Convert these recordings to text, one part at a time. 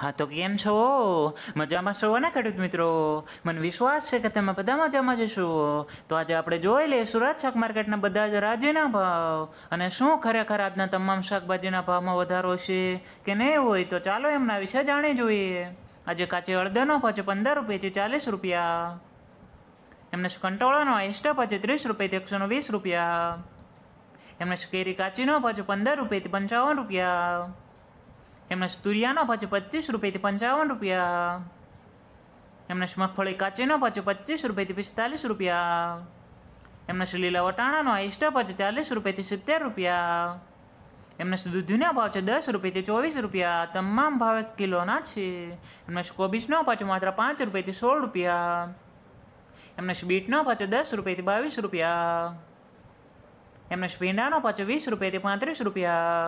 હા તો કેમ છો મજામાં છો ને ખેડૂત મિત્રો મને વિશ્વાસ છે કે તમે બધા મજામાં જશો તો આજે આપણે જોઈ લઈએ સુરત શાક માર્કેટના બધા જ રાજ્યના ભાવ અને શું ખરેખર આજના તમામ શાકભાજીના ભાવમાં વધારો છે કે નહીં હોય તો ચાલો એમના વિશે જાણી જોઈએ આજે કાચી હળદરનો પાછો પંદર રૂપિયાથી ચાલીસ રૂપિયા એમને કંટોળાનો એસ્ટા પાછો ત્રીસ રૂપિયાથી એકસો વીસ રૂપિયા એમને કેરી કાચીનો પાછો પંદર રૂપિયાથી પંચાવન રૂપિયા એમના તુરિયાનો ભાવ પચીસ રૂપિયાથી પંચાવન રૂપિયા એમના મગફળી કાચીનો ભાવ પચીસ રૂપિયાથી પિસ્તાલીસ રૂપિયા એમના લીલા વટાણાનો એસ્ટા ભાવ ચાલીસ રૂપિયાથી સિત્તેર રૂપિયા એમના દૂધીના ભાવ છે દસ રૂપિયાથી ચોવીસ રૂપિયા તમામ ભાવ એક કિલોના છે એમના કોબીજનો પાછો માત્ર પાંચ રૂપિયાથી સોળ રૂપિયા એમના બીટનો ભાવ દસ રૂપિયાથી બાવીસ રૂપિયા એમના ભીંડાનો પાછો વીસ રૂપિયાથી પાંત્રીસ રૂપિયા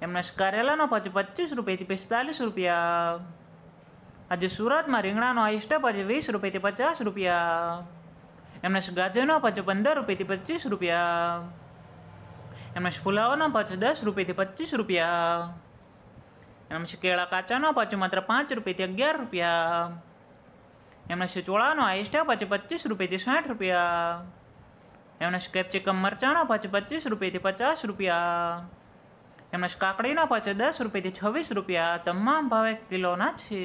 એમના કારેલાનો પછી છે પચીસ રૂપિયાથી પિસ્તાલીસ રૂપિયા આજે સુરતમાં રીંગણાનો હાઈસ્ટ પછી વીસ રૂપિયાથી પચાસ રૂપિયા એમના ગાજરનો ભાવ પંદર રૂપિયાથી પચીસ રૂપિયા એમના ફુલાવાનો પછી દસ રૂપિયાથી પચીસ રૂપિયા એમના કેળા કાચાનો ભાવ માત્ર પાંચ રૂપિયાથી અગિયાર રૂપિયા એમના ચોળાનો આઈસ્ટે પછી પચીસ રૂપિયાથી સાઠ રૂપિયા એમના કેપ્સિકમ મરચાનો પછી પચીસ રૂપિયાથી પચાસ રૂપિયા એમજ કાકડીના પચે દસ રૂપિયાથી છવ્વીસ રૂપિયા તમામ ભાવે કિલોના છે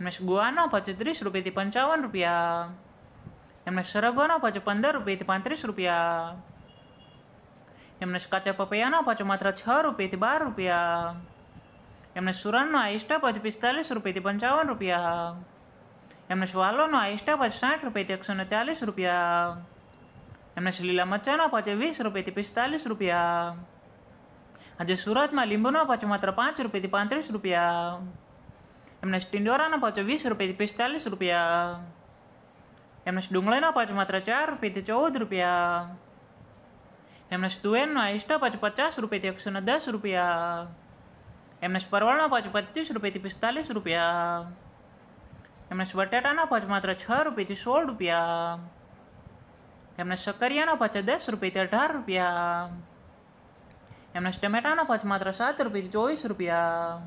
એમજ ગુવાના પચે ત્રીસ રૂપિયાથી પંચાવન રૂપિયા એમને સરગવાનો પચે પંદર રૂપિયાથી પાંત્રીસ રૂપિયા એમને કાચા પપૈયાનો પચે માત્ર છ રૂપિયાથી બાર રૂપિયા એમને સુરણનો આઈસ્ટા પચ પિસ્તાલીસ રૂપિયાથી પંચાવન રૂપિયા એમને વાલોનો આઈસ્ટા પચ સાઠ રૂપિયાથી એકસો ને ચાલીસ રૂપિયા એમને લીલા મરચાનો પચે વીસ રૂપિયાથી પિસ્તાલીસ રૂપિયા આજે સુરતમાં લીંબુનો પચો માત્ર પાંચ રૂપિયાથી પાંત્રીસ રૂપિયા એમને ટિંડોરાનો પાછો વીસ રૂપિયાથી પિસ્તાલીસ રૂપિયા એમને ડુંગળીનો પચો માત્ર ચાર રૂપિયાથી ચૌદ રૂપિયા એમને તુવેરનો આઈસ્ટો પચો પચાસ રૂપિયાથી એકસો ને દસ રૂપિયા એમને પરવળનો પચો પચીસ રૂપિયાથી પિસ્તાલીસ રૂપિયા એમને બટાટાનો પચ માત્ર છ રૂપિયાથી સોળ રૂપિયા એમને સક્કરિયાનો પચો દસ રૂપિયાથી અઢાર રૂપિયા એમના ટમેટાનો ખર્ચ માત્ર સાત રૂપિયાથી ચોવીસ રૂપિયા